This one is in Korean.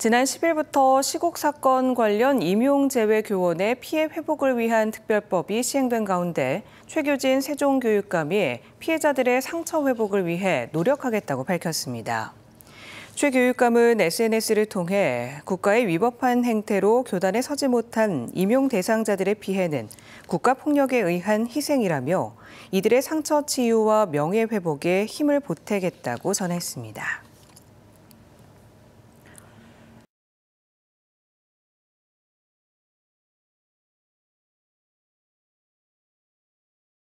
지난 10일부터 시국 사건 관련 임용제외 교원의 피해 회복을 위한 특별법이 시행된 가운데 최규진 세종교육감이 피해자들의 상처 회복을 위해 노력하겠다고 밝혔습니다. 최 교육감은 SNS를 통해 국가의 위법한 행태로 교단에 서지 못한 임용 대상자들의 피해는 국가폭력에 의한 희생이라며 이들의 상처 치유와 명예회복에 힘을 보태겠다고 전했습니다.